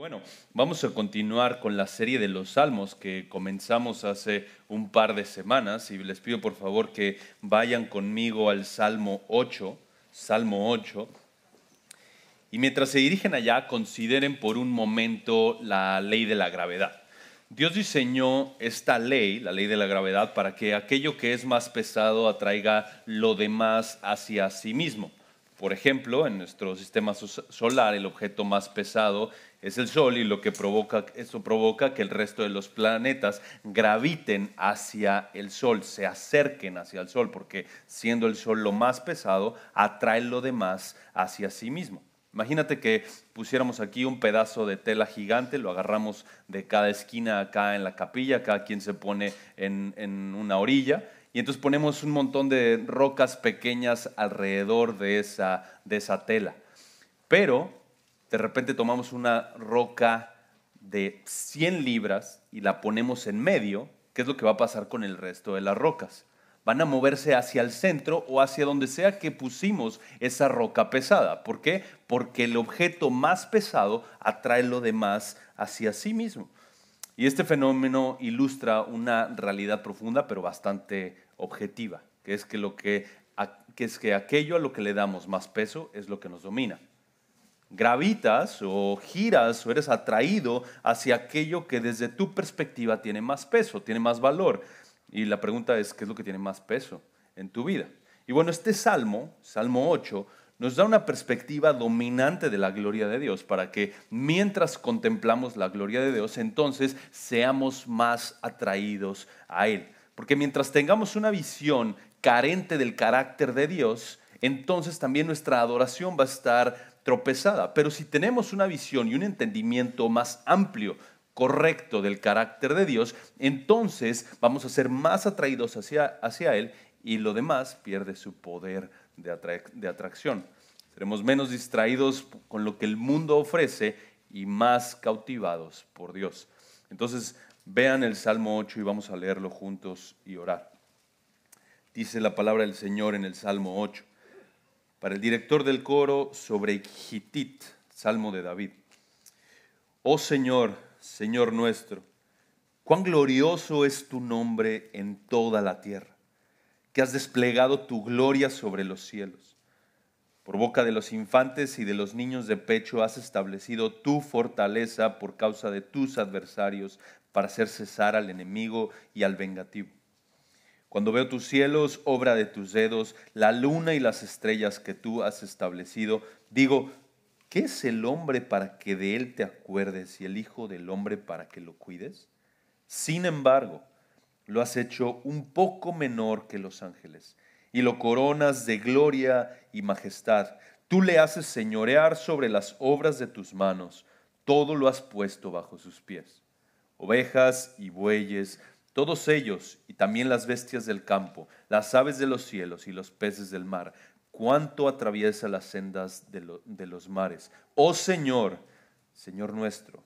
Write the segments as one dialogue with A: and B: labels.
A: Bueno, vamos a continuar con la serie de los salmos que comenzamos hace un par de semanas y les pido por favor que vayan conmigo al Salmo 8, Salmo 8. Y mientras se dirigen allá, consideren por un momento la ley de la gravedad. Dios diseñó esta ley, la ley de la gravedad, para que aquello que es más pesado atraiga lo demás hacia sí mismo. Por ejemplo, en nuestro sistema solar el objeto más pesado es el Sol y lo que provoca, eso provoca que el resto de los planetas graviten hacia el Sol, se acerquen hacia el Sol, porque siendo el Sol lo más pesado, atrae lo demás hacia sí mismo. Imagínate que pusiéramos aquí un pedazo de tela gigante, lo agarramos de cada esquina acá en la capilla, cada quien se pone en una orilla y entonces ponemos un montón de rocas pequeñas alrededor de esa, tela. Pero de repente tomamos una roca de 100 libras y la ponemos en medio, ¿qué es lo que va a pasar con el resto de las rocas? Van a moverse hacia el centro o hacia donde sea que pusimos esa roca pesada. ¿Por qué? Porque el objeto más pesado atrae lo demás hacia sí mismo. Y este fenómeno ilustra una realidad profunda pero bastante objetiva, que es que, lo es que aquello a lo que le damos más peso es lo que nos domina. Gravitas o giras o eres atraído hacia aquello que desde tu perspectiva tiene más peso, tiene más valor. Y la pregunta es, ¿qué es lo que tiene más peso en tu vida? Y bueno, este salmo, Salmo 8, nos da una perspectiva dominante de la gloria de Dios, para que mientras contemplamos la gloria de Dios, entonces seamos más atraídos a Él. Porque mientras tengamos una visión carente del carácter de Dios, entonces también nuestra adoración va a estar tropezada. Pero si tenemos una visión y un entendimiento más amplio, correcto del carácter de Dios, entonces vamos a ser más atraídos hacia, hacia Él y lo demás pierde su poder de, atracción. Seremos menos distraídos con lo que el mundo ofrece y más cautivados por Dios. Entonces, vean el Salmo 8 y vamos a leerlo juntos y orar. Dice la palabra del Señor en el Salmo 8. Para el director del coro sobre Gitit, Salmo de David. Oh Señor, Señor nuestro, cuán glorioso es tu nombre en toda la tierra que has desplegado tu gloria sobre los cielos. Por boca de los infantes y de los niños de pecho has establecido tu fortaleza por causa de tus adversarios para hacer cesar al enemigo y al vengativo. Cuando veo tus cielos, obra de tus dedos, la luna y las estrellas que tú has establecido, digo, ¿qué es el hombre para que de él te acuerdes y el hijo del hombre para que lo cuides? Sin embargo, lo has hecho un poco menor que los ángeles, y lo coronas de gloria y majestad. Tú le haces señorear sobre las obras de tus manos, todo lo has puesto bajo sus pies. Ovejas y bueyes, todos ellos, y también las bestias del campo, las aves de los cielos y los peces del mar, cuánto atraviesa las sendas de, los mares. Oh Señor, Señor nuestro,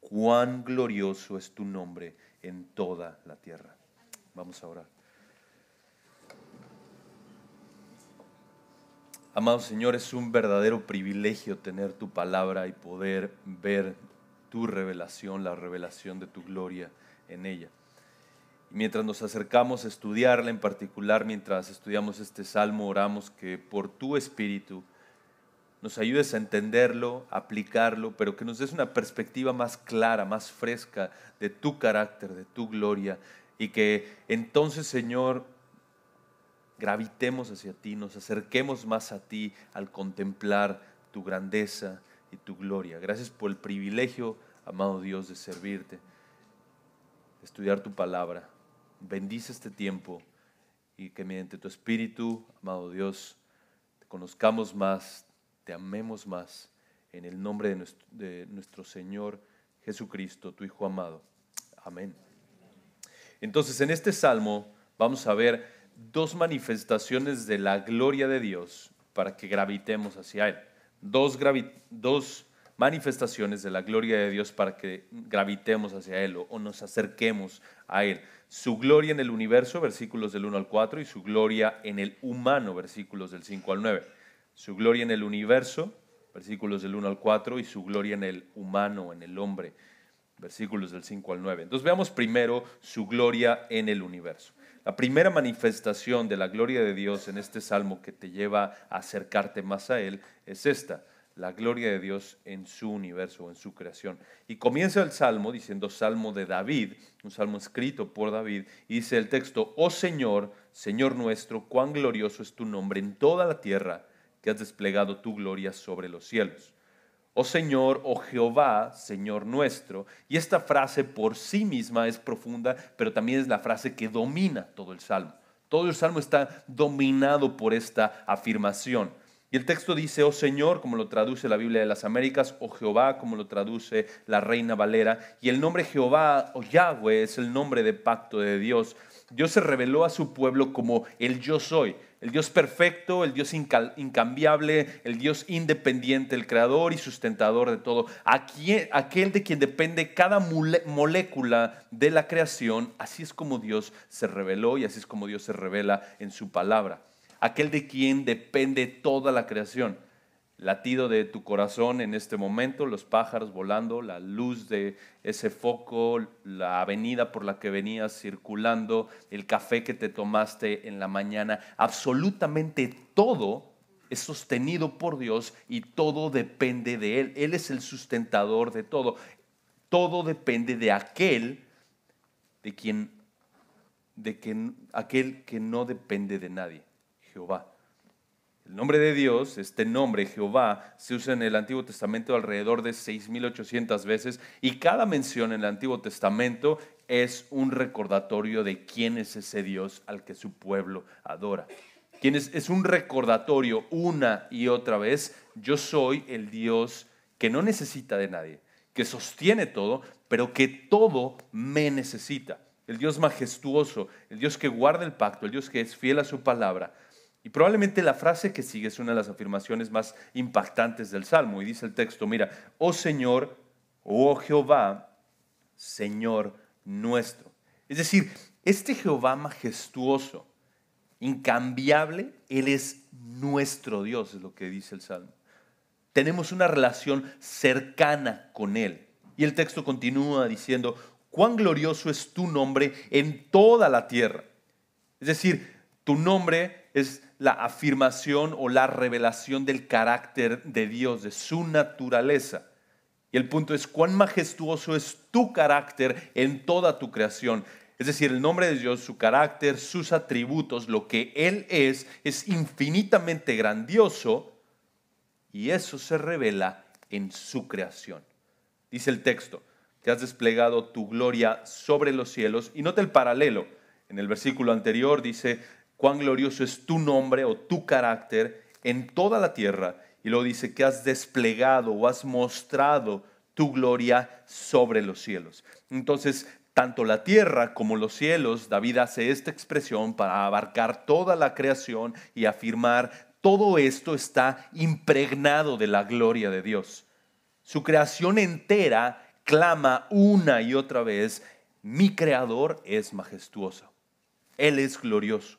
A: cuán glorioso es tu nombre en toda la tierra. Vamos a orar. Amado Señor, es un verdadero privilegio tener tu palabra y poder ver tu revelación, la revelación de tu gloria en ella. Y mientras nos acercamos a estudiarla, en particular mientras estudiamos este salmo, oramos que por tu espíritu nos ayudes a entenderlo, aplicarlo, pero que nos des una perspectiva más clara, más fresca de tu carácter, de tu gloria y que entonces, Señor, gravitemos hacia ti, nos acerquemos más a ti al contemplar tu grandeza y tu gloria. Gracias por el privilegio, amado Dios, de servirte, estudiar tu palabra. Bendice este tiempo y que mediante tu espíritu, amado Dios, te conozcamos más, te amemos más. En el nombre de nuestro, de nuestro Señor Jesucristo, tu Hijo amado. Amén. Entonces, en este salmo vamos a ver dos manifestaciones de la gloria de Dios para que gravitemos hacia Él. Dos, manifestaciones de la gloria de Dios para que gravitemos hacia Él o, nos acerquemos a Él. Su gloria en el universo, versículos del 1 al 4, y su gloria en el humano, versículos del 5 al 9. Su gloria en el universo, versículos del 1 al 4, y su gloria en el humano, en el hombre, versículos del 5 al 9. Entonces veamos primero su gloria en el universo. La primera manifestación de la gloria de Dios en este salmo que te lleva a acercarte más a Él es esta, la gloria de Dios en su universo, en su creación. Y comienza el salmo diciendo salmo de David, un salmo escrito por David, y dice el texto, oh Señor, Señor nuestro, cuán glorioso es tu nombre en toda la tierra, que has desplegado tu gloria sobre los cielos oh Señor, oh Jehová, Señor nuestro. Y esta frase por sí misma es profunda, pero también es la frase que domina todo el salmo. Todo el salmo está dominado por esta afirmación. Y el texto dice, oh Señor, como lo traduce la Biblia de las Américas, o oh Jehová, como lo traduce la Reina Valera. Y el nombre Jehová o Yahweh es el nombre de pacto de Dios. Dios se reveló a su pueblo como el yo soy el Dios perfecto, el Dios incambiable, el Dios independiente, el creador y sustentador de todo, aquel de quien depende cada molécula de la creación, así es como Dios se reveló y así es como Dios se revela en su palabra, aquel de quien depende toda la creación latido de tu corazón en este momento, los pájaros volando, la luz de ese foco, la avenida por la que venías circulando, el café que te tomaste en la mañana, absolutamente todo es sostenido por Dios y todo depende de Él. Él es el sustentador de todo. Todo depende de aquel de quien de aquel que no depende de nadie, Jehová. El nombre de Dios, este nombre, Jehová, se usa en el Antiguo Testamento alrededor de 6.800 veces y cada mención en el Antiguo Testamento es un recordatorio de quién es ese Dios al que su pueblo adora. es un recordatorio una y otra vez, yo soy el Dios que no necesita de nadie, que sostiene todo, pero que todo me necesita. El Dios majestuoso, el Dios que guarda el pacto, el Dios que es fiel a su palabra y probablemente la frase que sigue es una de las afirmaciones más impactantes del Salmo. Y dice el texto, mira, oh Señor, oh Jehová, Señor nuestro. Es decir, este Jehová majestuoso, incambiable, Él es nuestro Dios, es lo que dice el Salmo. Tenemos una relación cercana con Él. Y el texto continúa diciendo, cuán glorioso es tu nombre en toda la tierra. Es decir, tu nombre es la afirmación o la revelación del carácter de Dios, de su naturaleza. Y el punto es cuán majestuoso es tu carácter en toda tu creación. Es decir, el nombre de Dios, su carácter, sus atributos, lo que Él es, es infinitamente grandioso y eso se revela en su creación. Dice el texto, que has desplegado tu gloria sobre los cielos y note el paralelo. En el versículo anterior dice, cuán glorioso es tu nombre o tu carácter en toda la tierra. Y lo dice que has desplegado o has mostrado tu gloria sobre los cielos. Entonces, tanto la tierra como los cielos, David hace esta expresión para abarcar toda la creación y afirmar, todo esto está impregnado de la gloria de Dios. Su creación entera clama una y otra vez, mi creador es majestuoso, Él es glorioso.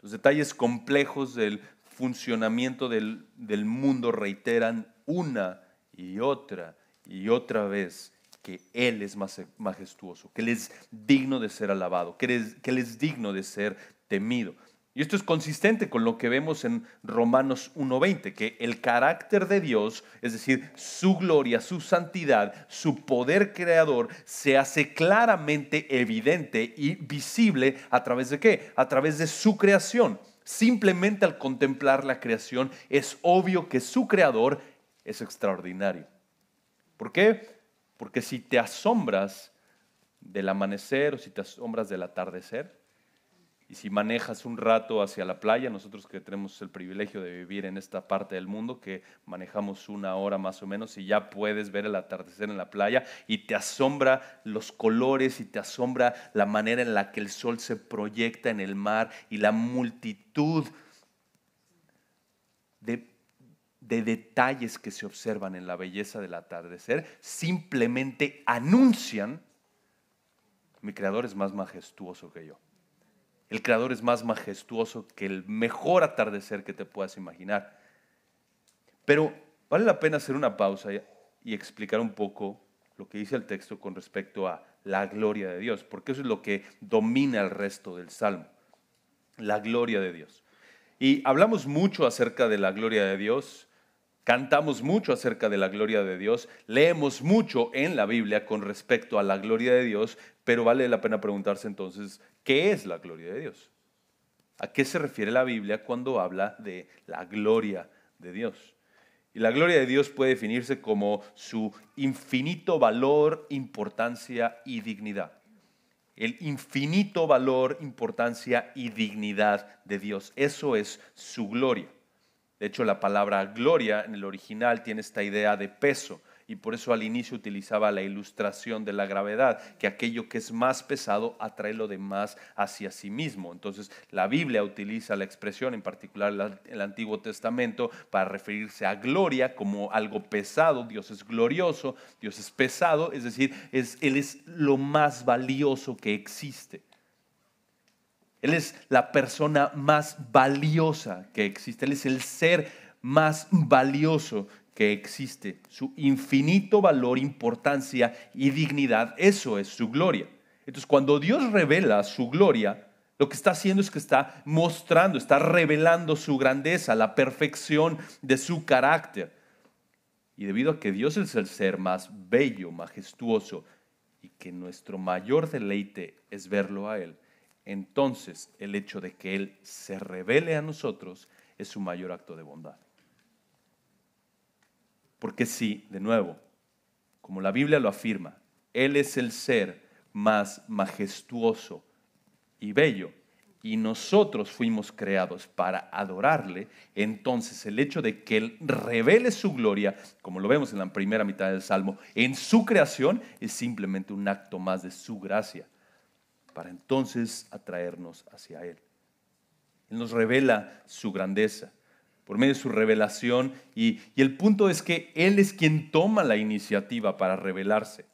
A: Los detalles complejos del funcionamiento del, mundo reiteran una y otra y otra vez que Él es más majestuoso, que Él es digno de ser alabado, que él es digno de ser temido. Y esto es consistente con lo que vemos en Romanos 1.20, que el carácter de Dios, es decir, su gloria, su santidad, su poder creador, se hace claramente evidente y visible a través de qué? A través de su creación. Simplemente al contemplar la creación es obvio que su creador es extraordinario. ¿Por qué? Porque si te asombras del amanecer o si te asombras del atardecer, y si manejas un rato hacia la playa, nosotros que tenemos el privilegio de vivir en esta parte del mundo, que manejamos una hora más o menos y ya puedes ver el atardecer en la playa y te asombra los colores y te asombra la manera en la que el sol se proyecta en el mar y la multitud de, de detalles que se observan en la belleza del atardecer, simplemente anuncian, mi creador es más majestuoso que yo. El Creador es más majestuoso que el mejor atardecer que te puedas imaginar. Pero vale la pena hacer una pausa y explicar un poco lo que dice el texto con respecto a la gloria de Dios, porque eso es lo que domina el resto del Salmo, la gloria de Dios. Y hablamos mucho acerca de la gloria de Dios Cantamos mucho acerca de la gloria de Dios, leemos mucho en la Biblia con respecto a la gloria de Dios, pero vale la pena preguntarse entonces, ¿qué es la gloria de Dios? ¿A qué se refiere la Biblia cuando habla de la gloria de Dios? Y la gloria de Dios puede definirse como su infinito valor, importancia y dignidad. El infinito valor, importancia y dignidad de Dios. Eso es su gloria. De hecho, la palabra gloria en el original tiene esta idea de peso y por eso al inicio utilizaba la ilustración de la gravedad, que aquello que es más pesado atrae lo demás hacia sí mismo. Entonces la Biblia utiliza la expresión, en particular el Antiguo Testamento, para referirse a gloria como algo pesado. Dios es glorioso, Dios es pesado, es decir, es, Él es lo más valioso que existe. Él es la persona más valiosa que existe. Él es el ser más valioso que existe. Su infinito valor, importancia y dignidad, eso es su gloria. Entonces, cuando Dios revela su gloria, lo que está haciendo es que está mostrando, está revelando su grandeza, la perfección de su carácter. Y debido a que Dios es el ser más bello, majestuoso, y que nuestro mayor deleite es verlo a Él, entonces el hecho de que Él se revele a nosotros es su mayor acto de bondad. Porque si, de nuevo, como la Biblia lo afirma, Él es el ser más majestuoso y bello, y nosotros fuimos creados para adorarle, entonces el hecho de que Él revele su gloria, como lo vemos en la primera mitad del Salmo, en su creación, es simplemente un acto más de su gracia para entonces atraernos hacia Él. Él nos revela su grandeza por medio de su revelación y, el punto es que Él es quien toma la iniciativa para revelarse.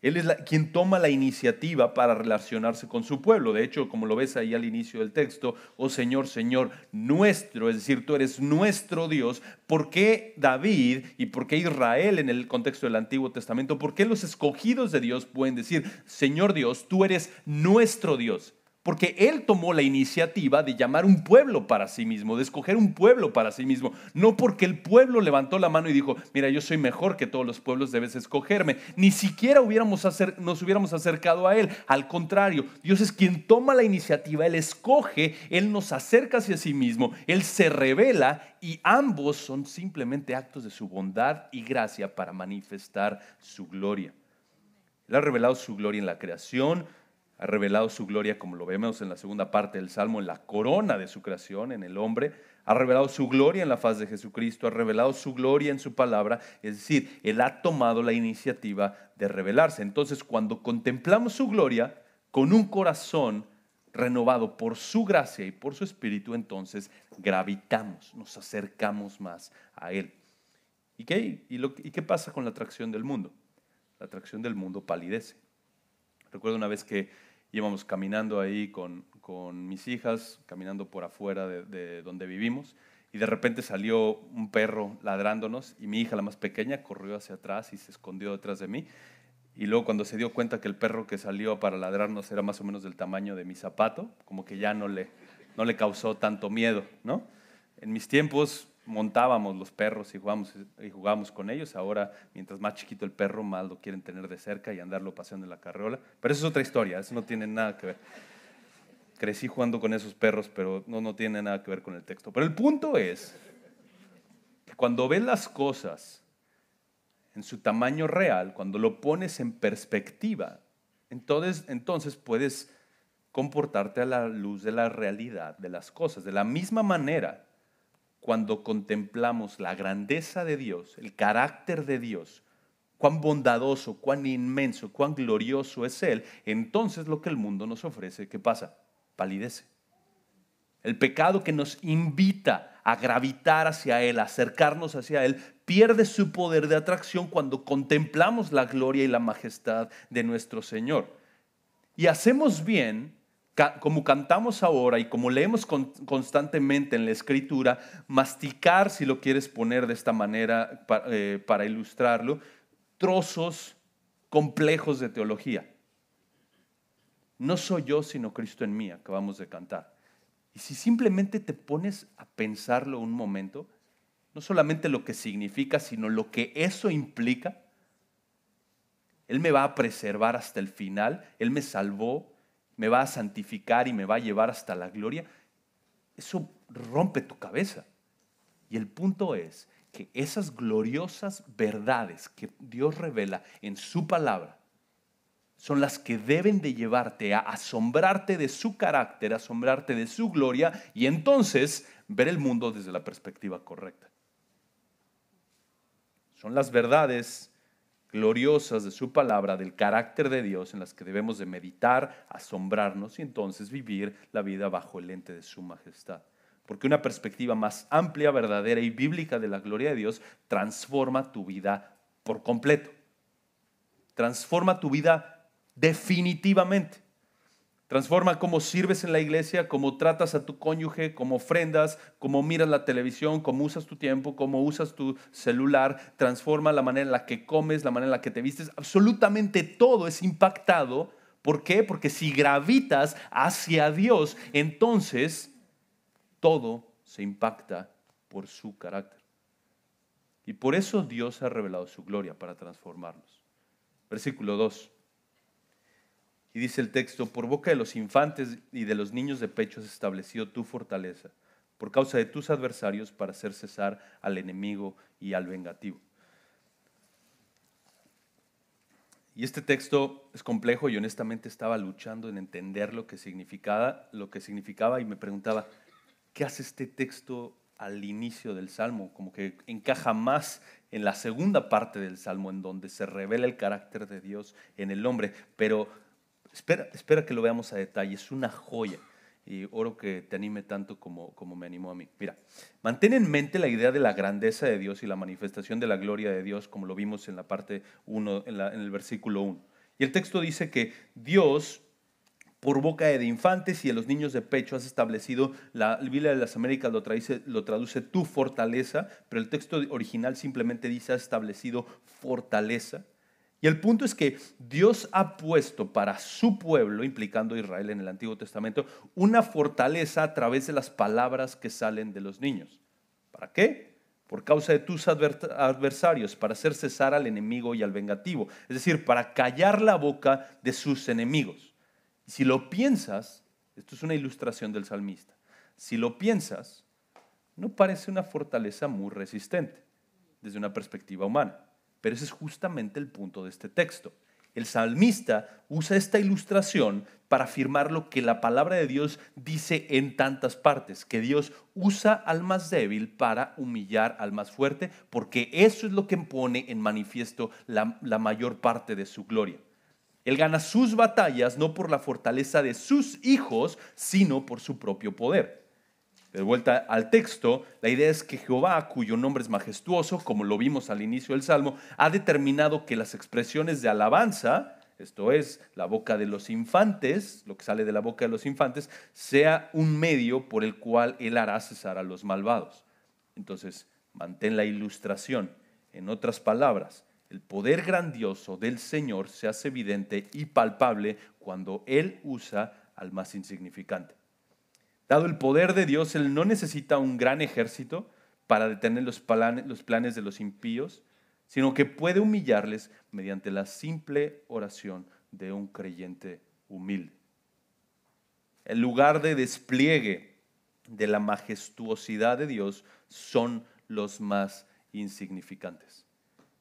A: Él es quien toma la iniciativa para relacionarse con su pueblo. De hecho, como lo ves ahí al inicio del texto, oh Señor, Señor nuestro, es decir, tú eres nuestro Dios. ¿Por qué David y por qué Israel en el contexto del Antiguo Testamento? ¿Por qué los escogidos de Dios pueden decir, Señor Dios, tú eres nuestro Dios? porque él tomó la iniciativa de llamar un pueblo para sí mismo, de escoger un pueblo para sí mismo, no porque el pueblo levantó la mano y dijo, mira, yo soy mejor que todos los pueblos, debes escogerme. Ni siquiera hubiéramos nos hubiéramos acercado a él, al contrario, Dios es quien toma la iniciativa, él escoge, él nos acerca hacia sí mismo, él se revela y ambos son simplemente actos de su bondad y gracia para manifestar su gloria. Él ha revelado su gloria en la creación, ha revelado su gloria, como lo vemos en la segunda parte del Salmo, en la corona de su creación, en el hombre, ha revelado su gloria en la faz de Jesucristo, ha revelado su gloria en su palabra, es decir, Él ha tomado la iniciativa de revelarse. Entonces, cuando contemplamos su gloria con un corazón renovado por su gracia y por su espíritu, entonces gravitamos, nos acercamos más a Él. ¿Y qué, pasa con la atracción del mundo? La atracción del mundo palidece. Recuerdo una vez que íbamos caminando ahí con, mis hijas, caminando por afuera de, donde vivimos, y de repente salió un perro ladrándonos y mi hija, la más pequeña, corrió hacia atrás y se escondió detrás de mí. Y luego cuando se dio cuenta que el perro que salió para ladrarnos era más o menos del tamaño de mi zapato, como que ya no le, no le causó tanto miedo, ¿no? En mis tiempos montábamos los perros y jugábamos, y con ellos. Ahora, mientras más chiquito el perro, más lo quieren tener de cerca y andarlo paseando en la carreola. Pero eso es otra historia, eso no tiene nada que ver. Crecí jugando con esos perros, pero no, no tiene nada que ver con el texto. Pero el punto es que cuando ves las cosas en su tamaño real, cuando lo pones en perspectiva, entonces, entonces puedes comportarte a la luz de la realidad de las cosas. De la misma manera cuando contemplamos la grandeza de Dios, el carácter de Dios, cuán bondadoso, cuán inmenso, cuán glorioso es Él, entonces lo que el mundo nos ofrece, ¿qué pasa? Palidece. El pecado que nos invita a gravitar hacia Él, a acercarnos hacia Él, pierde su poder de atracción cuando contemplamos la gloria y la majestad de nuestro Señor. Y hacemos bien como cantamos ahora y como leemos constantemente en la escritura, masticar, si lo quieres poner de esta manera eh, para ilustrarlo, trozos complejos de teología. No soy yo, sino Cristo en mí, acabamos de cantar. Y si simplemente te pones a pensarlo un momento, no solamente lo que significa, sino lo que eso implica, Él me va a preservar hasta el final, Él me salvó, me va a santificar y me va a llevar hasta la gloria, eso rompe tu cabeza. Y el punto es que esas gloriosas verdades que Dios revela en su palabra son las que deben de llevarte a asombrarte de su carácter, asombrarte de su gloria y entonces ver el mundo desde la perspectiva correcta. Son las verdades gloriosas de su palabra, del carácter de Dios, en las que debemos de meditar, asombrarnos y entonces vivir la vida bajo el lente de su majestad. Porque una perspectiva más amplia, verdadera y bíblica de la gloria de Dios transforma tu vida por completo. Transforma tu vida definitivamente. Transforma cómo sirves en la iglesia, cómo tratas a tu cónyuge, cómo ofrendas, cómo miras la televisión, cómo usas tu tiempo, cómo usas tu celular. Transforma la manera en la que comes, la manera en la que te vistes. Absolutamente todo es impactado. ¿Por qué? Porque si gravitas hacia Dios, entonces todo se impacta por su carácter. Y por eso Dios ha revelado su gloria para transformarnos. Versículo 2. Y dice el texto, por boca de los infantes y de los niños de pecho has estableció tu fortaleza, por causa de tus adversarios, para hacer cesar al enemigo y al vengativo. Y este texto es complejo y honestamente estaba luchando en entender lo que significaba, lo que significaba y me preguntaba, ¿qué hace este texto al inicio del Salmo? Como que encaja más en la segunda parte del Salmo, en donde se revela el carácter de Dios en el hombre, pero Espera, que lo veamos a detalle, es una joya. Y oro que te anime tanto como, como me animó a mí. Mira, mantén en mente la idea de la grandeza de Dios y la manifestación de la gloria de Dios, como lo vimos en la parte 1, en, el versículo 1. Y el texto dice que Dios, por boca de infantes y de los niños de pecho, has establecido, la Biblia de las Américas lo traduce, lo traduce tu fortaleza, pero el texto original simplemente dice, ha establecido fortaleza y el punto es que Dios ha puesto para su pueblo, implicando a Israel en el Antiguo Testamento, una fortaleza a través de las palabras que salen de los niños. ¿Para qué? Por causa de tus adversarios, para hacer cesar al enemigo y al vengativo. Es decir, para callar la boca de sus enemigos. Y si lo piensas, esto es una ilustración del salmista, si lo piensas, no parece una fortaleza muy resistente desde una perspectiva humana. Pero ese es justamente el punto de este texto. El salmista usa esta ilustración para afirmar lo que la palabra de Dios dice en tantas partes, que Dios usa al más débil para humillar al más fuerte, porque eso es lo que pone en manifiesto la, la mayor parte de su gloria. Él gana sus batallas no por la fortaleza de sus hijos, sino por su propio poder. De vuelta al texto, la idea es que Jehová, cuyo nombre es majestuoso, como lo vimos al inicio del Salmo, ha determinado que las expresiones de alabanza, esto es, la boca de los infantes, lo que sale de la boca de los infantes, sea un medio por el cual Él hará cesar a los malvados. Entonces, mantén la ilustración. En otras palabras, el poder grandioso del Señor se hace evidente y palpable cuando Él usa al más insignificante. Dado el poder de Dios, Él no necesita un gran ejército para detener los, planes de los impíos, sino que puede humillarles mediante la simple oración de un creyente humilde. El lugar de despliegue de la majestuosidad de Dios son los más insignificantes.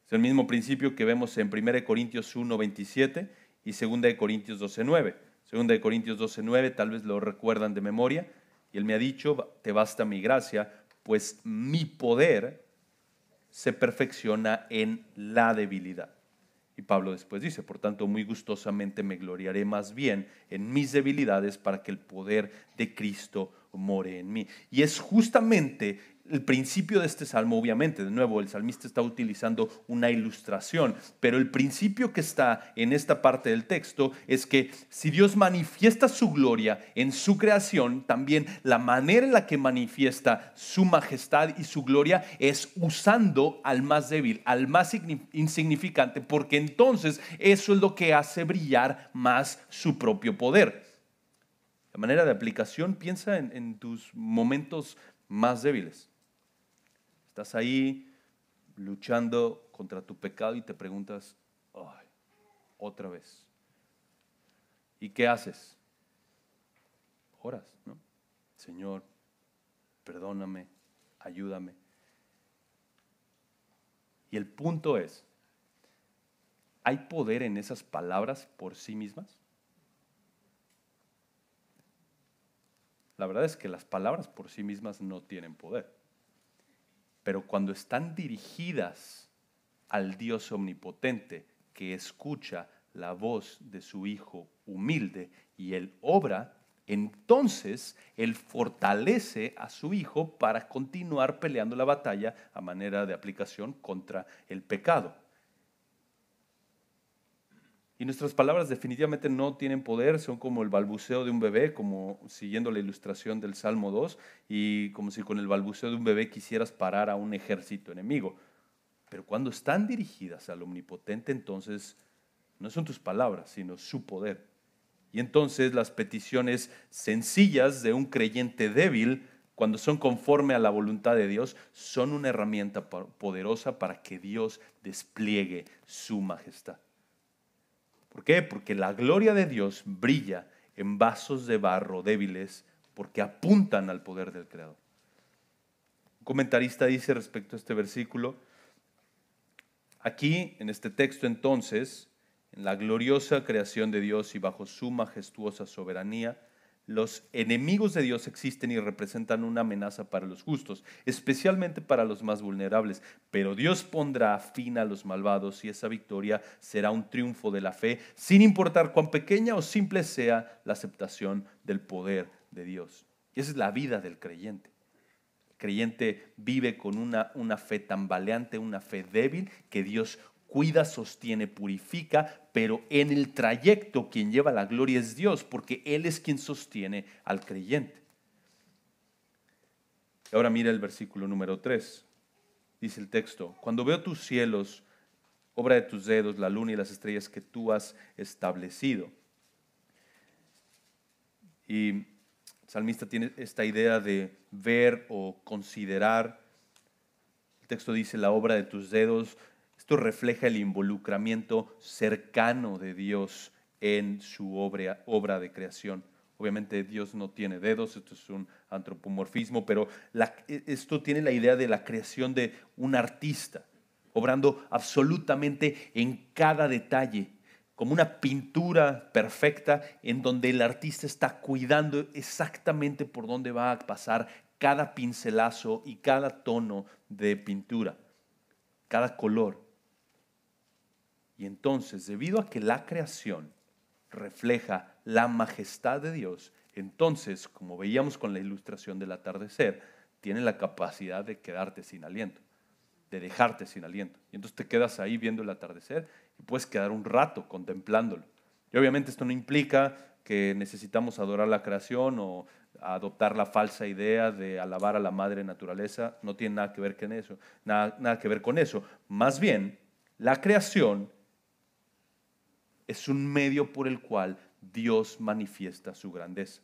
A: Es el mismo principio que vemos en 1 Corintios 1.27 y 2 Corintios 12.9. 2 Corintios 12.9 tal vez lo recuerdan de memoria y él me ha dicho, te basta mi gracia, pues mi poder se perfecciona en la debilidad. Y Pablo después dice, por tanto, muy gustosamente me gloriaré más bien en mis debilidades para que el poder de Cristo more en mí. Y es justamente el principio de este salmo, obviamente, de nuevo, el salmista está utilizando una ilustración, pero el principio que está en esta parte del texto es que si Dios manifiesta su gloria en su creación, también la manera en la que manifiesta su majestad y su gloria es usando al más débil, al más insignificante, porque entonces eso es lo que hace brillar más su propio poder manera de aplicación, piensa en, tus momentos más débiles. Estás ahí luchando contra tu pecado y te preguntas, Ay, otra vez. ¿Y qué haces? Oras, ¿no? Señor, perdóname, ayúdame. Y el punto es, ¿hay poder en esas palabras por sí mismas? La verdad es que las palabras por sí mismas no tienen poder. Pero cuando están dirigidas al Dios omnipotente que escucha la voz de su Hijo humilde y él obra, entonces él fortalece a su Hijo para continuar peleando la batalla a manera de aplicación contra el pecado. Y nuestras palabras definitivamente no tienen poder, son como el balbuceo de un bebé, como siguiendo la ilustración del Salmo 2, y como si con el balbuceo de un bebé quisieras parar a un ejército enemigo. Pero cuando están dirigidas al omnipotente, entonces no son tus palabras, sino su poder. Y entonces las peticiones sencillas de un creyente débil, cuando son conforme a la voluntad de Dios, son una herramienta poderosa para que Dios despliegue su majestad. ¿Por qué? Porque la gloria de Dios brilla en vasos de barro débiles porque apuntan al poder del Creador. Un comentarista dice respecto a este versículo, aquí en este texto entonces, en la gloriosa creación de Dios y bajo su majestuosa soberanía, los enemigos de Dios existen y representan una amenaza para los justos, especialmente para los más vulnerables, pero Dios pondrá fin a los malvados y esa victoria será un triunfo de la fe, sin importar cuán pequeña o simple sea la aceptación del poder de Dios. Y esa es la vida del creyente. El creyente vive con una, una fe tambaleante, una fe débil, que Dios cuida, sostiene, purifica, pero en el trayecto quien lleva la gloria es Dios, porque Él es quien sostiene al creyente. Ahora mira el versículo número 3. Dice el texto, cuando veo tus cielos, obra de tus dedos, la luna y las estrellas que tú has establecido. Y el salmista tiene esta idea de ver o considerar. El texto dice, la obra de tus dedos, esto refleja el involucramiento cercano de Dios en su obra, obra de creación. Obviamente Dios no tiene dedos, esto es un antropomorfismo, pero e, esto tiene la idea de la creación de un artista, obrando absolutamente en cada detalle, como una pintura perfecta en donde el artista está cuidando exactamente por dónde va a pasar cada pincelazo y cada tono de pintura, cada color. Y entonces, debido a que la creación refleja la majestad de Dios, entonces, como veíamos con la ilustración del atardecer, tiene la capacidad de quedarte sin aliento, de dejarte sin aliento. Y entonces te quedas ahí viendo el atardecer y puedes quedar un rato contemplándolo. Y obviamente esto no implica que necesitamos adorar la creación o adoptar la falsa idea de alabar a la madre naturaleza, no tiene nada que ver con eso, nada, nada que ver con eso. Más bien, la creación es un medio por el cual Dios manifiesta su grandeza.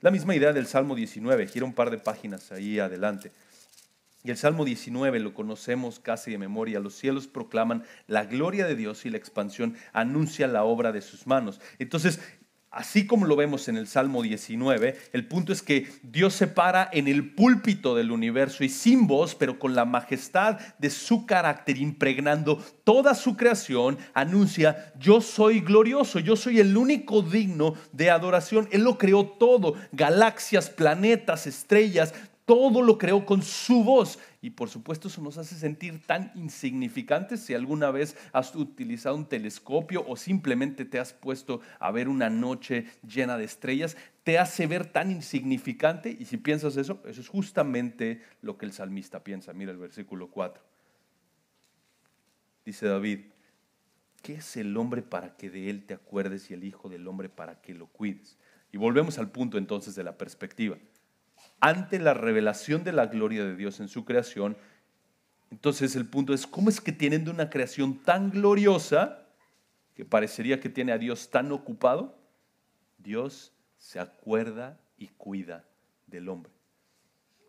A: La misma idea del Salmo 19, gira un par de páginas ahí adelante. Y el Salmo 19 lo conocemos casi de memoria. Los cielos proclaman la gloria de Dios y la expansión anuncia la obra de sus manos. Entonces, Así como lo vemos en el Salmo 19, el punto es que Dios se para en el púlpito del universo y sin voz, pero con la majestad de su carácter impregnando toda su creación, anuncia, yo soy glorioso, yo soy el único digno de adoración. Él lo creó todo, galaxias, planetas, estrellas, todo lo creó con su voz. Y por supuesto eso nos hace sentir tan insignificantes si alguna vez has utilizado un telescopio o simplemente te has puesto a ver una noche llena de estrellas. Te hace ver tan insignificante y si piensas eso, eso es justamente lo que el salmista piensa. Mira el versículo 4. Dice David, ¿qué es el hombre para que de él te acuerdes y el hijo del hombre para que lo cuides? Y volvemos al punto entonces de la perspectiva ante la revelación de la gloria de Dios en su creación. Entonces el punto es, ¿cómo es que tienen de una creación tan gloriosa que parecería que tiene a Dios tan ocupado? Dios se acuerda y cuida del hombre.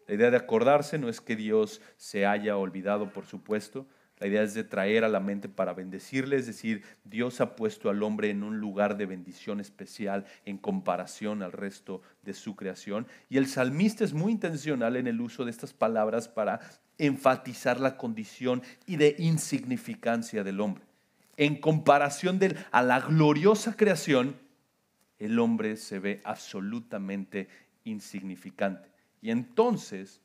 A: La idea de acordarse no es que Dios se haya olvidado, por supuesto, la idea es de traer a la mente para bendecirle, es decir, Dios ha puesto al hombre en un lugar de bendición especial en comparación al resto de su creación. Y el salmista es muy intencional en el uso de estas palabras para enfatizar la condición y de insignificancia del hombre. En comparación a la gloriosa creación, el hombre se ve absolutamente insignificante. Y entonces,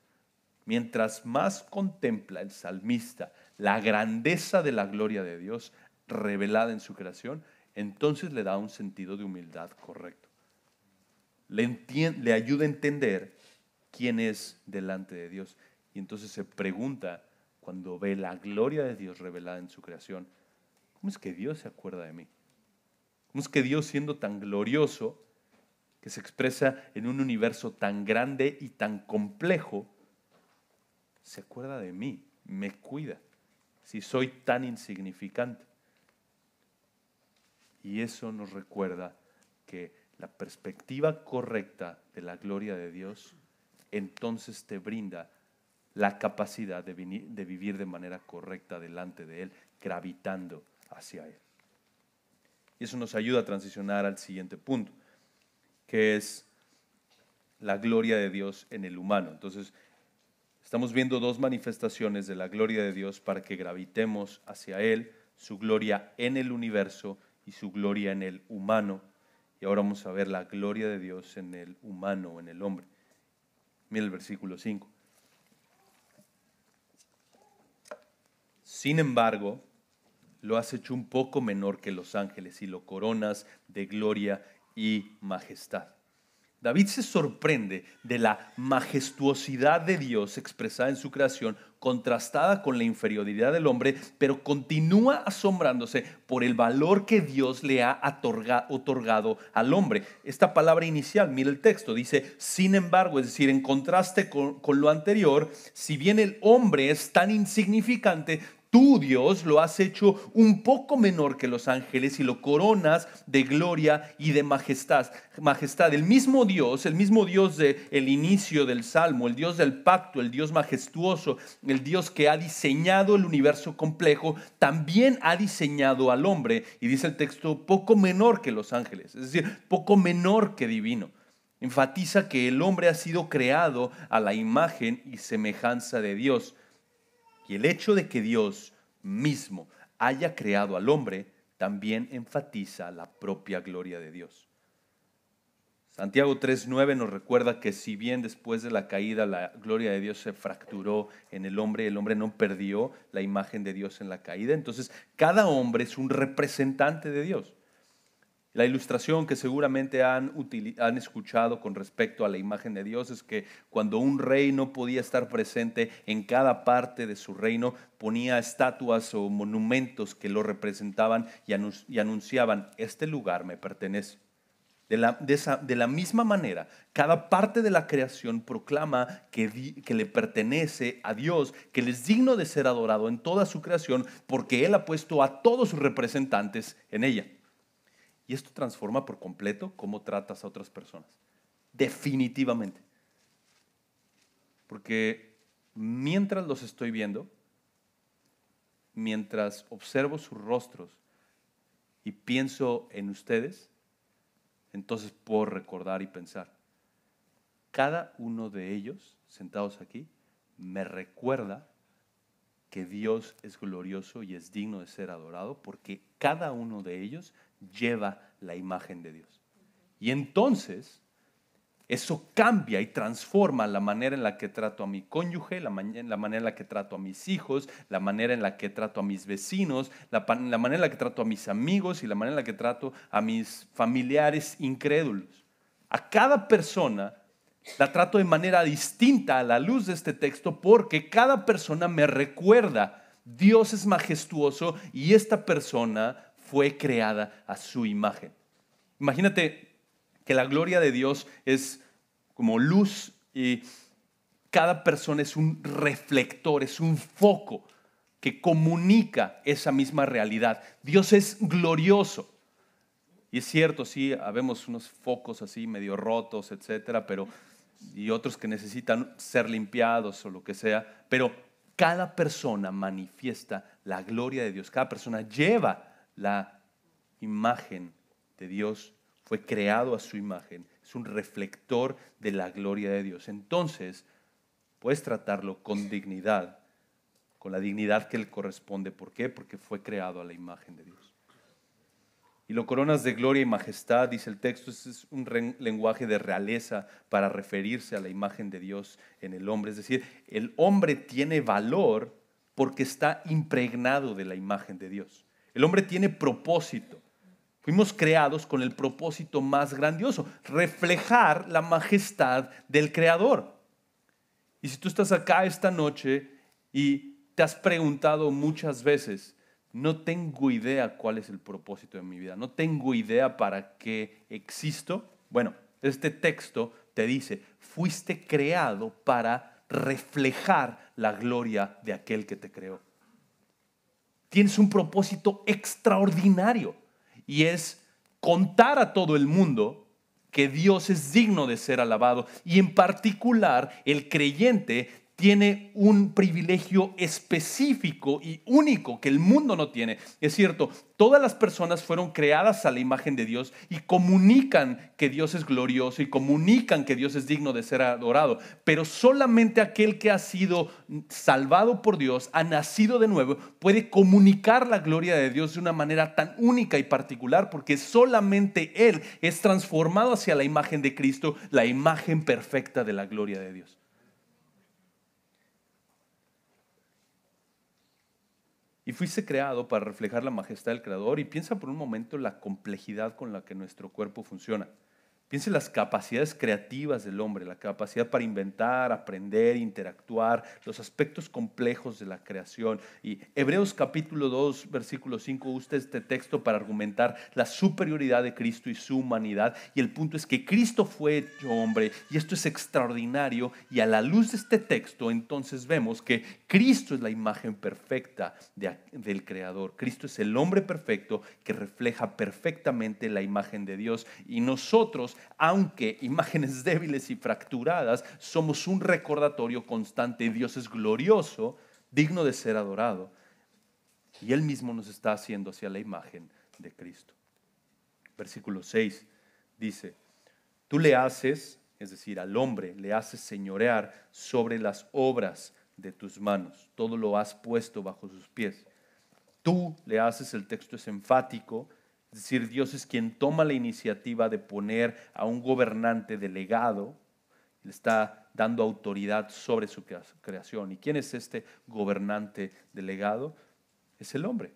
A: mientras más contempla el salmista la grandeza de la gloria de Dios revelada en su creación, entonces le da un sentido de humildad correcto. Le, ayuda a entender quién es delante de Dios. Y entonces se pregunta cuando ve la gloria de Dios revelada en su creación, ¿cómo es que Dios se acuerda de mí? ¿Cómo es que Dios siendo tan glorioso, que se expresa en un universo tan grande y tan complejo, se acuerda de mí, me cuida? si soy tan insignificante? Y eso nos recuerda que la perspectiva correcta de la gloria de Dios entonces te brinda la capacidad de, vivir de manera correcta delante de Él, gravitando hacia Él. Y eso nos ayuda a transicionar al siguiente punto, que es la gloria de Dios en el humano. Entonces, Estamos viendo dos manifestaciones de la gloria de Dios para que gravitemos hacia Él, su gloria en el universo y su gloria en el humano. Y ahora vamos a ver la gloria de Dios en el humano, en el hombre. Mira el versículo 5. Sin embargo, lo has hecho un poco menor que los ángeles y lo coronas de gloria y majestad. David se sorprende de la majestuosidad de Dios expresada en su creación, contrastada con la inferioridad del hombre, pero continúa asombrándose por el valor que Dios le ha otorgado al hombre. Esta palabra inicial, mira el texto, dice, sin embargo, es decir, en contraste con, con lo anterior, si bien el hombre es tan insignificante, Tú, Dios, lo has hecho un poco menor que los ángeles y lo coronas de gloria y de majestad. Majestad, el mismo Dios, el mismo Dios del inicio del Salmo, el Dios del pacto, el Dios majestuoso, el Dios que ha diseñado el universo complejo, también ha diseñado al hombre. Y dice el texto, poco menor que los ángeles, es decir, poco menor que divino. Enfatiza que el hombre ha sido creado a la imagen y semejanza de Dios. Y el hecho de que Dios mismo haya creado al hombre también enfatiza la propia gloria de Dios. Santiago 3.9 nos recuerda que si bien después de la caída la gloria de Dios se fracturó en el hombre, el hombre no perdió la imagen de Dios en la caída, entonces cada hombre es un representante de Dios. La ilustración que seguramente han, escuchado con respecto a la imagen de Dios es que cuando un rey no podía estar presente en cada parte de su reino, ponía estatuas o monumentos que lo representaban y, anunciaban, este lugar me pertenece. De la, misma manera, cada parte de la creación proclama que, que le pertenece a Dios, que él es digno de ser adorado en toda su creación, porque Él ha puesto a todos sus representantes en ella. Y esto transforma por completo cómo tratas a otras personas. Definitivamente. Porque mientras los estoy viendo, mientras observo sus rostros y pienso en ustedes, entonces puedo recordar y pensar. Cada uno de ellos, sentados aquí, me recuerda que Dios es glorioso y es digno de ser adorado porque cada uno de ellos lleva la imagen de Dios. Y entonces, eso cambia y transforma la manera en la que trato a mi cónyuge, la, manera en la que trato a mis hijos, la manera en la que trato a mis vecinos, la, la manera en la que trato a mis amigos y la manera en la que trato a mis familiares incrédulos. A cada persona la trato de manera distinta a la luz de este texto porque cada persona me recuerda, Dios es majestuoso y esta persona fue creada a su imagen. Imagínate que la gloria de Dios es como luz y cada persona es un reflector, es un foco que comunica esa misma realidad. Dios es glorioso. Y es cierto, sí, habemos unos focos así medio rotos, etcétera, pero y otros que necesitan ser limpiados o lo que sea, pero cada persona manifiesta la gloria de Dios, cada persona lleva la imagen de Dios, fue creado a su imagen, es un reflector de la gloria de Dios. Entonces, puedes tratarlo con dignidad, con la dignidad que le corresponde. ¿Por qué? Porque fue creado a la imagen de Dios. Y lo coronas de gloria y majestad, dice el texto, es un lenguaje de realeza para referirse a la imagen de Dios en el hombre. Es decir, el hombre tiene valor porque está impregnado de la imagen de Dios. El hombre tiene propósito. Fuimos creados con el propósito más grandioso, reflejar la majestad del Creador. Y si tú estás acá esta noche y te has preguntado muchas veces, no tengo idea cuál es el propósito de mi vida, no tengo idea para qué existo, bueno, este texto te dice, fuiste creado para reflejar la gloria de aquel que te creó tienes un propósito extraordinario y es contar a todo el mundo que Dios es digno de ser alabado y en particular el creyente tiene un privilegio específico y único que el mundo no tiene. Es cierto, todas las personas fueron creadas a la imagen de Dios y comunican que Dios es glorioso y comunican que Dios es digno de ser adorado, pero solamente aquel que ha sido salvado por Dios, ha nacido de nuevo, puede comunicar la gloria de Dios de una manera tan única y particular porque solamente Él es transformado hacia la imagen de Cristo, la imagen perfecta de la gloria de Dios. Y fuiste creado para reflejar la majestad del Creador y piensa por un momento la complejidad con la que nuestro cuerpo funciona. Piense en las capacidades creativas del hombre, la capacidad para inventar, aprender, interactuar, los aspectos complejos de la creación. Y Hebreos capítulo 2, versículo 5 usa este texto para argumentar la superioridad de Cristo y su humanidad. Y el punto es que Cristo fue hombre y esto es extraordinario. Y a la luz de este texto entonces vemos que Cristo es la imagen perfecta del Creador. Cristo es el hombre perfecto que refleja perfectamente la imagen de Dios. Y nosotros aunque imágenes débiles y fracturadas, somos un recordatorio constante. Dios es glorioso, digno de ser adorado. Y Él mismo nos está haciendo hacia la imagen de Cristo. Versículo 6 dice, tú le haces, es decir, al hombre, le haces señorear sobre las obras de tus manos. Todo lo has puesto bajo sus pies. Tú le haces, el texto es enfático, es decir, Dios es quien toma la iniciativa de poner a un gobernante delegado, le está dando autoridad sobre su creación. ¿Y quién es este gobernante delegado? Es el hombre.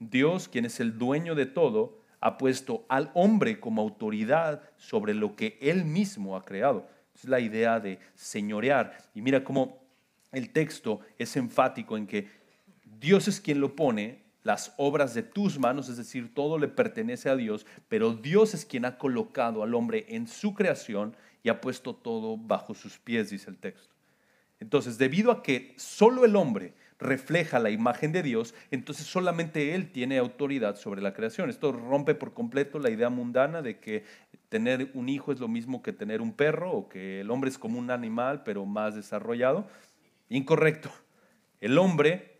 A: Dios, quien es el dueño de todo, ha puesto al hombre como autoridad sobre lo que él mismo ha creado. Es la idea de señorear. Y mira cómo el texto es enfático en que Dios es quien lo pone las obras de tus manos, es decir, todo le pertenece a Dios, pero Dios es quien ha colocado al hombre en su creación y ha puesto todo bajo sus pies, dice el texto. Entonces, debido a que solo el hombre refleja la imagen de Dios, entonces solamente Él tiene autoridad sobre la creación. Esto rompe por completo la idea mundana de que tener un hijo es lo mismo que tener un perro o que el hombre es como un animal, pero más desarrollado. Incorrecto. El hombre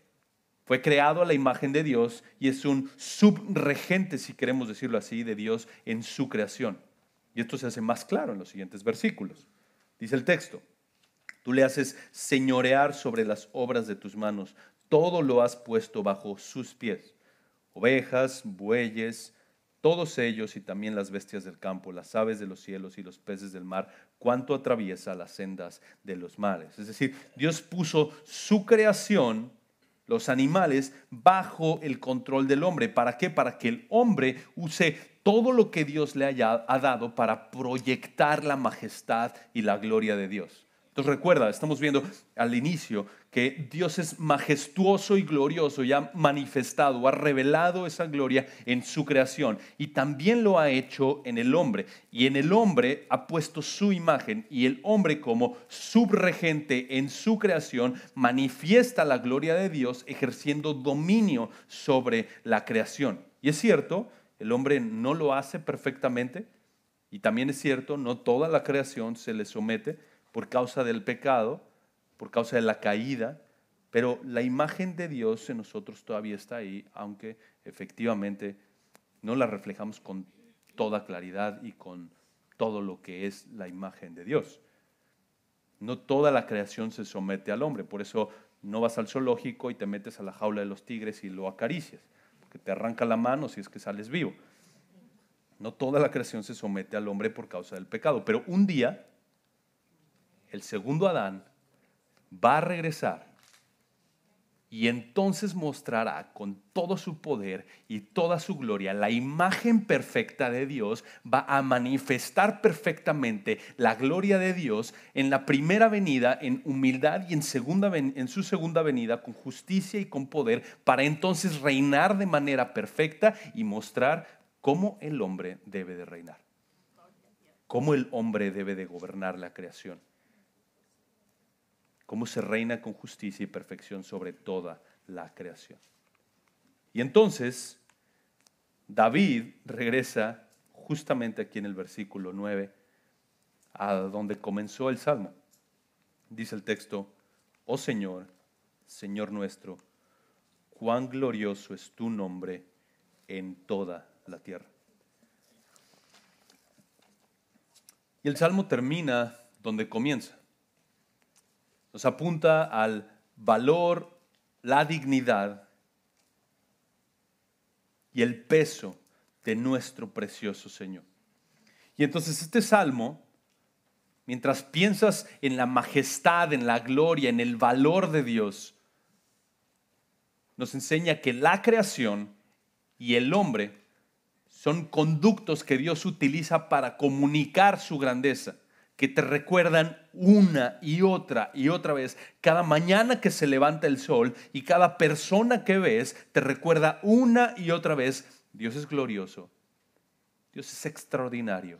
A: fue creado a la imagen de Dios y es un subregente, si queremos decirlo así, de Dios en su creación. Y esto se hace más claro en los siguientes versículos. Dice el texto, tú le haces señorear sobre las obras de tus manos, todo lo has puesto bajo sus pies, ovejas, bueyes, todos ellos y también las bestias del campo, las aves de los cielos y los peces del mar, cuanto atraviesa las sendas de los mares. Es decir, Dios puso su creación los animales bajo el control del hombre. ¿Para qué? Para que el hombre use todo lo que Dios le haya, ha dado para proyectar la majestad y la gloria de Dios. Entonces recuerda, estamos viendo al inicio que Dios es majestuoso y glorioso y ha manifestado, ha revelado esa gloria en su creación y también lo ha hecho en el hombre. Y en el hombre ha puesto su imagen y el hombre como subregente en su creación manifiesta la gloria de Dios ejerciendo dominio sobre la creación. Y es cierto, el hombre no lo hace perfectamente y también es cierto, no toda la creación se le somete por causa del pecado, por causa de la caída, pero la imagen de Dios en nosotros todavía está ahí, aunque efectivamente no la reflejamos con toda claridad y con todo lo que es la imagen de Dios. No toda la creación se somete al hombre, por eso no vas al zoológico y te metes a la jaula de los tigres y lo acaricias, porque te arranca la mano si es que sales vivo. No toda la creación se somete al hombre por causa del pecado, pero un día el segundo Adán, va a regresar y entonces mostrará con todo su poder y toda su gloria la imagen perfecta de Dios, va a manifestar perfectamente la gloria de Dios en la primera venida en humildad y en, segunda, en su segunda venida con justicia y con poder para entonces reinar de manera perfecta y mostrar cómo el hombre debe de reinar, cómo el hombre debe de gobernar la creación cómo se reina con justicia y perfección sobre toda la creación. Y entonces, David regresa justamente aquí en el versículo 9, a donde comenzó el salmo. Dice el texto, oh Señor, Señor nuestro, cuán glorioso es tu nombre en toda la tierra. Y el salmo termina donde comienza nos apunta al valor, la dignidad y el peso de nuestro precioso Señor. Y entonces este salmo, mientras piensas en la majestad, en la gloria, en el valor de Dios, nos enseña que la creación y el hombre son conductos que Dios utiliza para comunicar su grandeza que te recuerdan una y otra y otra vez. Cada mañana que se levanta el sol y cada persona que ves te recuerda una y otra vez, Dios es glorioso, Dios es extraordinario,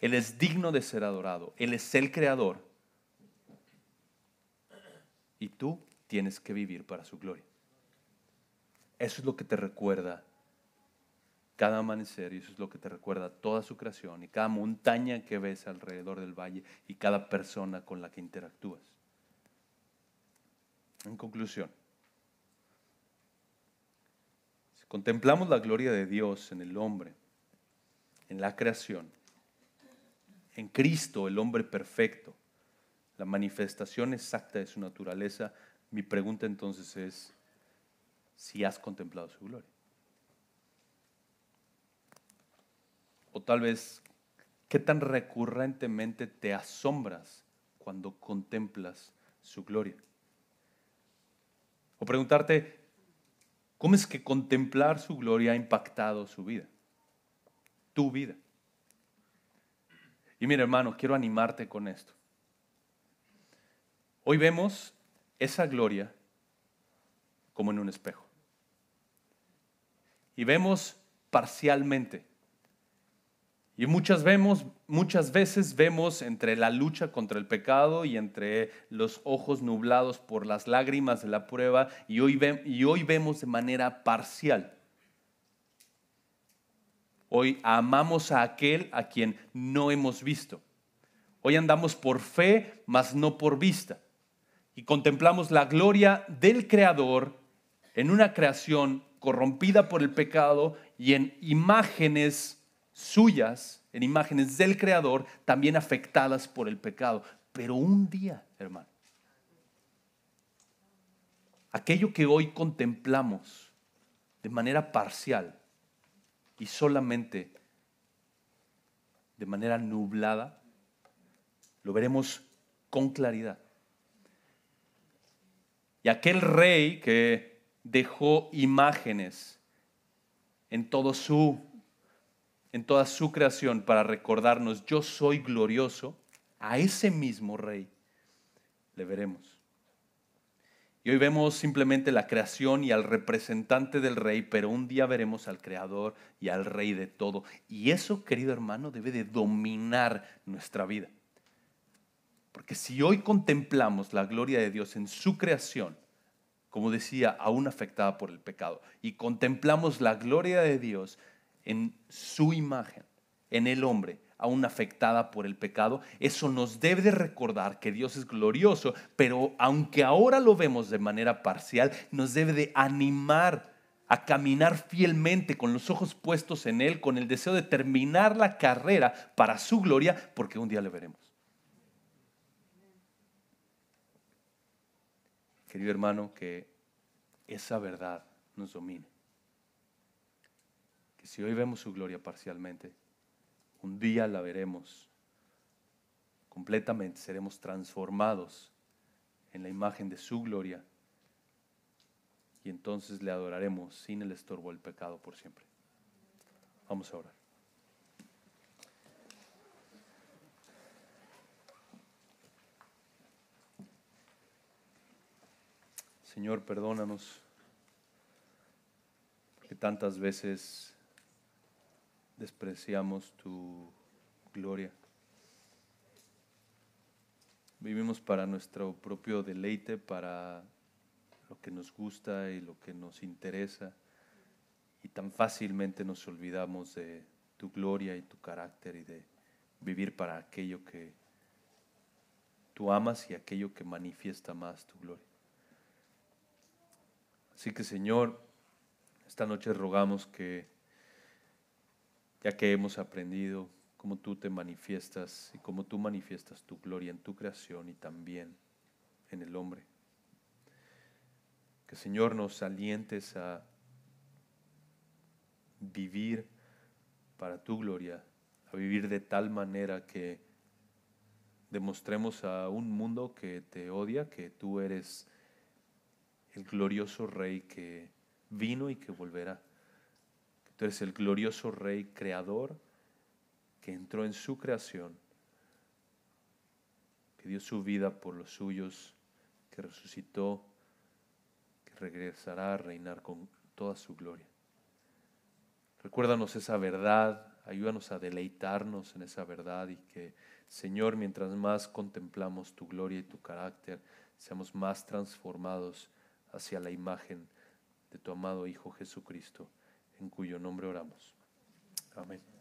A: Él es digno de ser adorado, Él es el creador. Y tú tienes que vivir para su gloria. Eso es lo que te recuerda cada amanecer, y eso es lo que te recuerda toda su creación, y cada montaña que ves alrededor del valle, y cada persona con la que interactúas. En conclusión, si contemplamos la gloria de Dios en el hombre, en la creación, en Cristo, el hombre perfecto, la manifestación exacta de su naturaleza, mi pregunta entonces es si has contemplado su gloria. o tal vez qué tan recurrentemente te asombras cuando contemplas su gloria. O preguntarte, ¿cómo es que contemplar su gloria ha impactado su vida? Tu vida. Y mira hermano, quiero animarte con esto. Hoy vemos esa gloria como en un espejo. Y vemos parcialmente y muchas, vemos, muchas veces vemos entre la lucha contra el pecado y entre los ojos nublados por las lágrimas de la prueba y hoy, y hoy vemos de manera parcial. Hoy amamos a aquel a quien no hemos visto. Hoy andamos por fe, mas no por vista. Y contemplamos la gloria del Creador en una creación corrompida por el pecado y en imágenes suyas, en imágenes del Creador, también afectadas por el pecado. Pero un día, hermano, aquello que hoy contemplamos de manera parcial y solamente de manera nublada, lo veremos con claridad. Y aquel rey que dejó imágenes en todo su en toda su creación para recordarnos, yo soy glorioso, a ese mismo rey le veremos. Y hoy vemos simplemente la creación y al representante del rey, pero un día veremos al creador y al rey de todo. Y eso, querido hermano, debe de dominar nuestra vida. Porque si hoy contemplamos la gloria de Dios en su creación, como decía, aún afectada por el pecado, y contemplamos la gloria de Dios en su imagen, en el hombre, aún afectada por el pecado, eso nos debe de recordar que Dios es glorioso, pero aunque ahora lo vemos de manera parcial, nos debe de animar a caminar fielmente con los ojos puestos en Él, con el deseo de terminar la carrera para su gloria, porque un día le veremos. Querido hermano, que esa verdad nos domine si hoy vemos su gloria parcialmente, un día la veremos completamente, seremos transformados en la imagen de su gloria y entonces le adoraremos sin el estorbo del pecado por siempre. Vamos a orar. Señor, perdónanos, que tantas veces despreciamos tu gloria. Vivimos para nuestro propio deleite, para lo que nos gusta y lo que nos interesa, y tan fácilmente nos olvidamos de tu gloria y tu carácter y de vivir para aquello que tú amas y aquello que manifiesta más tu gloria. Así que Señor, esta noche rogamos que ya que hemos aprendido cómo tú te manifiestas y cómo tú manifiestas tu gloria en tu creación y también en el hombre. Que Señor nos alientes a vivir para tu gloria, a vivir de tal manera que demostremos a un mundo que te odia que tú eres el glorioso Rey que vino y que volverá. Tú eres el glorioso Rey creador que entró en su creación, que dio su vida por los suyos, que resucitó, que regresará a reinar con toda su gloria. Recuérdanos esa verdad, ayúdanos a deleitarnos en esa verdad y que, Señor, mientras más contemplamos tu gloria y tu carácter, seamos más transformados hacia la imagen de tu amado Hijo Jesucristo en cuyo nombre oramos. Amén.